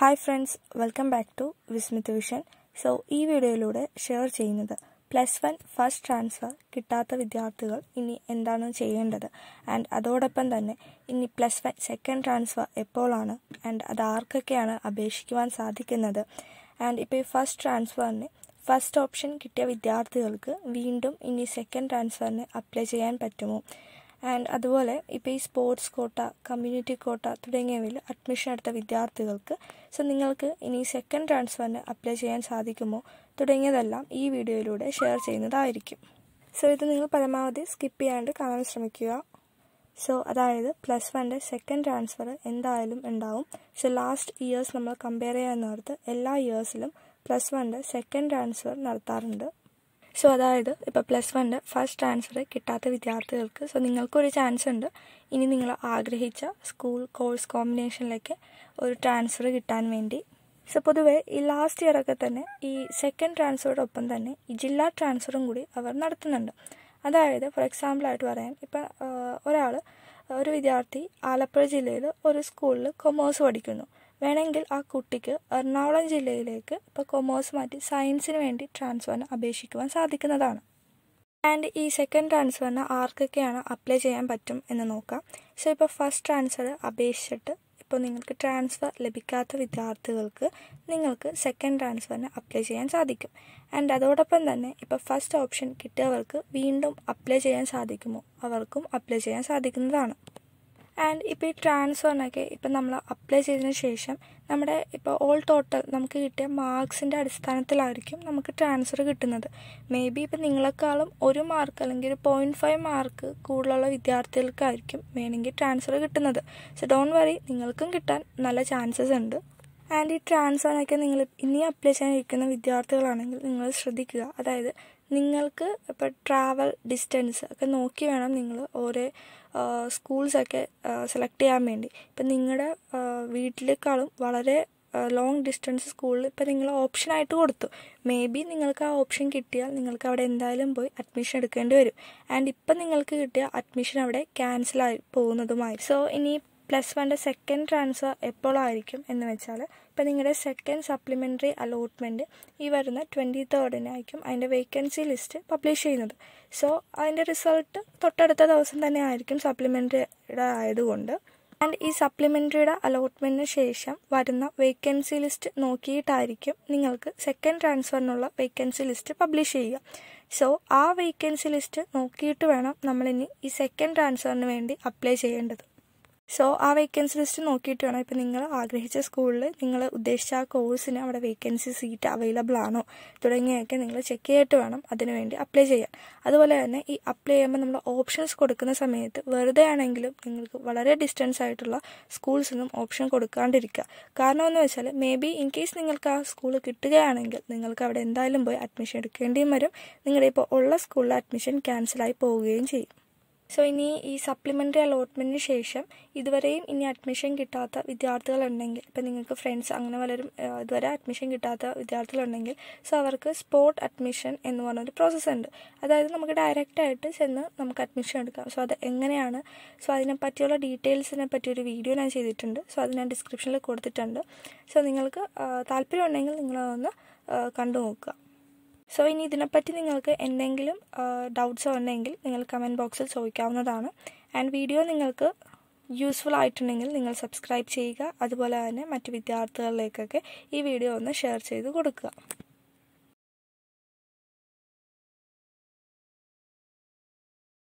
hi friends welcome back to Vismith vision so ഈ വീഡിയോയിലൂടെ share ചെയ്യുന്നത് പ്ലസ് വൺ ഫസ്റ്റ് ട്രാൻസ്ഫർ കിട്ടാത്ത വിദ്യാർത്ഥികൾ ഇനി എന്താണ് ചെയ്യേണ്ടത് ആൻഡ് അതോടൊപ്പം തന്നെ ഇനി പ്ലസ് വൺ സെക്കൻഡ് ട്രാൻസ്ഫർ എപ്പോഴാണ് ആൻഡ് അത് ആർക്കൊക്കെയാണ് അപേക്ഷിക്കുവാൻ സാധിക്കുന്നത് ആൻഡ് ഇപ്പോൾ ഈ ഫസ്റ്റ് ട്രാൻസ്ഫറിന് ഫസ്റ്റ് ഓപ്ഷൻ കിട്ടിയ വിദ്യാർത്ഥികൾക്ക് വീണ്ടും ഇനി സെക്കൻഡ് ട്രാൻസ്ഫറിന് അപ്ലൈ ചെയ്യാൻ പറ്റുമോ ആൻഡ് അതുപോലെ ഇപ്പോൾ ഈ സ്പോർട്സ് കോട്ട കമ്മ്യൂണിറ്റി കോട്ട തുടങ്ങിയവയിൽ അഡ്മിഷൻ എടുത്ത വിദ്യാർത്ഥികൾക്ക് സോ നിങ്ങൾക്ക് ഇനി സെക്കൻഡ് ട്രാൻസ്ഫറിന് അപ്ലൈ ചെയ്യാൻ സാധിക്കുമോ തുടങ്ങിയതെല്ലാം ഈ വീഡിയോയിലൂടെ ഷെയർ ചെയ്യുന്നതായിരിക്കും സോ ഇത് നിങ്ങൾ പരമാവധി സ്കിപ്പ് ചെയ്യാണ്ട് കാണാൻ ശ്രമിക്കുക സോ അതായത് പ്ലസ് വണ്ണിൻ്റെ സെക്കൻഡ് ട്രാൻസ്ഫർ എന്തായാലും ഉണ്ടാവും സോ ലാസ്റ്റ് ഇയേഴ്സ് നമ്മൾ കമ്പയർ ചെയ്യാൻ നേരത്ത് എല്ലാ ഇയേഴ്സിലും പ്ലസ് വണ്ണിൻ്റെ സെക്കൻഡ് ട്രാൻസ്ഫർ നടത്താറുണ്ട് സോ അതായത് ഇപ്പം പ്ലസ് വണ്ണിൻ്റെ ഫസ്റ്റ് ട്രാൻസ്ഫർ കിട്ടാത്ത വിദ്യാർത്ഥികൾക്ക് സോ നിങ്ങൾക്കൊരു ചാൻസ് ഉണ്ട് ഇനി നിങ്ങൾ ആഗ്രഹിച്ച സ്കൂൾ കോഴ്സ് കോമ്പിനേഷനിലേക്ക് ഒരു ട്രാൻസ്ഫർ കിട്ടാൻ വേണ്ടി സോ പൊതുവെ ഈ ലാസ്റ്റ് ഇയറൊക്കെ തന്നെ ഈ സെക്കൻഡ് ട്രാൻസ്ഫറോടൊപ്പം തന്നെ ഈ ജില്ലാ ട്രാൻസ്ഫറും കൂടി അവർ നടത്തുന്നുണ്ട് അതായത് ഫോർ എക്സാമ്പിളായിട്ട് പറയാൻ ഇപ്പം ഒരാൾ ഒരു വിദ്യാർത്ഥി ആലപ്പുഴ ജില്ലയിൽ ഒരു സ്കൂളിൽ കൊമേഴ്സ് പഠിക്കുന്നു വേണമെങ്കിൽ ആ കുട്ടിക്ക് എറണാകുളം ജില്ലയിലേക്ക് ഇപ്പോൾ കൊമേഴ്സ് മാറ്റി സയൻസിന് വേണ്ടി ട്രാൻസ്ഫറിന് അപേക്ഷിക്കുവാൻ സാധിക്കുന്നതാണ് ആൻഡ് ഈ സെക്കൻഡ് ട്രാൻസ്ഫറിന് ആർക്കൊക്കെയാണ് അപ്ലൈ ചെയ്യാൻ പറ്റും എന്ന് നോക്കാം സോ ഇപ്പോൾ ഫസ്റ്റ് ട്രാൻസ്ഫർ അപേക്ഷിച്ചിട്ട് ഇപ്പോൾ നിങ്ങൾക്ക് ട്രാൻസ്ഫർ ലഭിക്കാത്ത വിദ്യാർത്ഥികൾക്ക് നിങ്ങൾക്ക് സെക്കൻഡ് ട്രാൻസ്ഫറിന് അപ്ലൈ ചെയ്യാൻ സാധിക്കും ആൻഡ് അതോടൊപ്പം തന്നെ ഇപ്പോൾ ഫസ്റ്റ് ഓപ്ഷൻ കിട്ടിയവർക്ക് വീണ്ടും അപ്ലൈ ചെയ്യാൻ സാധിക്കുമോ അവർക്കും അപ്ലൈ ചെയ്യാൻ സാധിക്കുന്നതാണ് ആൻഡ് ഇപ്പോൾ ഈ ട്രാൻസ്ഫറിനൊക്കെ ഇപ്പം നമ്മൾ അപ്ലൈ ചെയ്തതിന് ശേഷം നമ്മുടെ ഇപ്പോൾ ഓൾ ടോട്ടൽ നമുക്ക് കിട്ടിയ മാർക്സിൻ്റെ അടിസ്ഥാനത്തിലായിരിക്കും നമുക്ക് ട്രാൻസ്ഫർ കിട്ടുന്നത് മേ ബി ഇപ്പം നിങ്ങളെക്കാളും ഒരു മാർക്ക് അല്ലെങ്കിൽ ഒരു പോയിൻറ്റ് ഫൈവ് മാർക്ക് കൂടുതലുള്ള വിദ്യാർത്ഥികൾക്കായിരിക്കും വേണമെങ്കിൽ ട്രാൻസ്ഫർ കിട്ടുന്നത് സോ ഡോൺ വറി നിങ്ങൾക്കും കിട്ടാൻ നല്ല ചാൻസസ് ഉണ്ട് ആൻഡ് ഈ ട്രാൻസ്ഫറിനൊക്കെ നിങ്ങൾ ഇനി അപ്ലൈ ചെയ്യാനിരിക്കുന്ന വിദ്യാർത്ഥികളാണെങ്കിൽ നിങ്ങൾ ശ്രദ്ധിക്കുക അതായത് നിങ്ങൾക്ക് ഇപ്പോൾ ട്രാവൽ ഡിസ്റ്റൻസ് ഒക്കെ നോക്കി വേണം നിങ്ങൾ ഓരോ സ്കൂൾസൊക്കെ സെലക്ട് ചെയ്യാൻ വേണ്ടി ഇപ്പം നിങ്ങളുടെ വീട്ടിലേക്കാളും വളരെ ലോങ് ഡിസ്റ്റൻസ് സ്കൂളിൽ ഇപ്പം നിങ്ങൾ ഓപ്ഷനായിട്ട് കൊടുത്തു മേ ബി നിങ്ങൾക്ക് ആ ഓപ്ഷൻ കിട്ടിയാൽ നിങ്ങൾക്ക് അവിടെ എന്തായാലും പോയി അഡ്മിഷൻ എടുക്കേണ്ടി വരും ആൻഡ് ഇപ്പം നിങ്ങൾക്ക് കിട്ടിയ അഡ്മിഷൻ അവിടെ ക്യാൻസലായി പോകുന്നതുമായി സോ ഇനി പ്ലസ് വണ്ണിൻ്റെ സെക്കൻഡ് ട്രാൻസ്ഫർ എപ്പോഴായിരിക്കും എന്ന് വെച്ചാൽ ഇപ്പം നിങ്ങളുടെ സെക്കൻഡ് സപ്ലിമെൻ്ററി അലോട്ട്മെൻറ്റ് ഈ വരുന്ന ട്വൻറ്റി തേർഡിനായിരിക്കും അതിൻ്റെ വേക്കൻസി ലിസ്റ്റ് പബ്ലിഷ് ചെയ്യുന്നത് സോ അതിൻ്റെ റിസൾട്ട് തൊട്ടടുത്ത ദിവസം തന്നെ ആയിരിക്കും സപ്ലിമെൻ്ററിയുടെ ആയതുകൊണ്ട് ആൻഡ് ഈ സപ്ലിമെൻ്ററിയുടെ അലോട്ട്മെൻറ്റിന് ശേഷം വരുന്ന വേക്കൻസി ലിസ്റ്റ് നോക്കിയിട്ടായിരിക്കും നിങ്ങൾക്ക് സെക്കൻഡ് ട്രാൻസ്ഫറിനുള്ള വേക്കൻസി ലിസ്റ്റ് പബ്ലിഷ് ചെയ്യുക സോ ആ വേക്കൻസി ലിസ്റ്റ് നോക്കിയിട്ട് വേണം നമ്മളിനി ഈ സെക്കൻഡ് ട്രാൻസ്ഫറിന് വേണ്ടി അപ്ലൈ ചെയ്യേണ്ടത് സോ ആ വേക്കൻസി ലിസ്റ്റ് നോക്കിയിട്ട് വേണം ഇപ്പം നിങ്ങൾ ആഗ്രഹിച്ച സ്കൂളിൽ നിങ്ങൾ ഉദ്ദേശിച്ച ആ കോഴ്സിന് അവിടെ വേക്കൻസി സീറ്റ് അവൈലബിൾ ആണോ തുടങ്ങിയൊക്കെ നിങ്ങൾ ചെക്ക് ചെയ്തിട്ട് വേണം അതിനുവേണ്ടി അപ്ലൈ ചെയ്യാൻ അതുപോലെ തന്നെ ഈ അപ്ലൈ ചെയ്യുമ്പോൾ നമ്മൾ ഓപ്ഷൻസ് കൊടുക്കുന്ന സമയത്ത് വെറുതെ ആണെങ്കിലും നിങ്ങൾക്ക് വളരെ ഡിസ്റ്റൻസ് ആയിട്ടുള്ള സ്കൂൾസ് ഒന്നും ഓപ്ഷൻ കൊടുക്കാണ്ടിരിക്കുക കാരണം എന്ന് വെച്ചാൽ മേ ബി ഇൻ കേസ് നിങ്ങൾക്ക് ആ സ്കൂൾ കിട്ടുകയാണെങ്കിൽ നിങ്ങൾക്ക് അവിടെ എന്തായാലും പോയി അഡ്മിഷൻ എടുക്കേണ്ടിയും വരും നിങ്ങളുടെ ഇപ്പോൾ ഉള്ള സ്കൂളിൽ അഡ്മിഷൻ ക്യാൻസലായി പോവുകയും ചെയ്യും സോ ഇനി ഈ സപ്ലിമെൻ്ററി അലോട്ട്മെൻറ്റിന് ശേഷം ഇതുവരെയും ഇനി അഡ്മിഷൻ കിട്ടാത്ത വിദ്യാർത്ഥികളുണ്ടെങ്കിൽ ഇപ്പം നിങ്ങൾക്ക് ഫ്രണ്ട്സ് അങ്ങനെ പലരും ഇതുവരെ അഡ്മിഷൻ കിട്ടാത്ത വിദ്യാർത്ഥികളുണ്ടെങ്കിൽ സോ അവർക്ക് സ്പോട്ട് അഡ്മിഷൻ എന്ന് പറഞ്ഞൊരു പ്രോസസ്സ് ഉണ്ട് അതായത് നമുക്ക് ഡയറക്റ്റായിട്ട് ചെന്ന് നമുക്ക് അഡ്മിഷൻ എടുക്കാം സോ അത് എങ്ങനെയാണ് സോ അതിനെ പറ്റിയുള്ള ഡീറ്റെയിൽസിനെ പറ്റി ഒരു വീഡിയോ ഞാൻ ചെയ്തിട്ടുണ്ട് സോ അത് ഞാൻ ഡിസ്ക്രിപ്ഷനിൽ കൊടുത്തിട്ടുണ്ട് സോ നിങ്ങൾക്ക് താല്പര്യമുണ്ടെങ്കിൽ നിങ്ങളതൊന്ന് കണ്ടു നോക്കുക സോ ഇനി ഇതിനെപ്പറ്റി നിങ്ങൾക്ക് എന്തെങ്കിലും ഡൗട്ട്സോ ഉണ്ടെങ്കിൽ നിങ്ങൾ കമൻറ്റ് ബോക്സിൽ ചോദിക്കാവുന്നതാണ് ആൻഡ് വീഡിയോ നിങ്ങൾക്ക് യൂസ്ഫുൾ ആയിട്ടുണ്ടെങ്കിൽ നിങ്ങൾ സബ്സ്ക്രൈബ് ചെയ്യുക അതുപോലെ തന്നെ മറ്റ് വിദ്യാർത്ഥികളിലേക്കൊക്കെ ഈ വീഡിയോ ഒന്ന് ഷെയർ ചെയ്ത് കൊടുക്കുക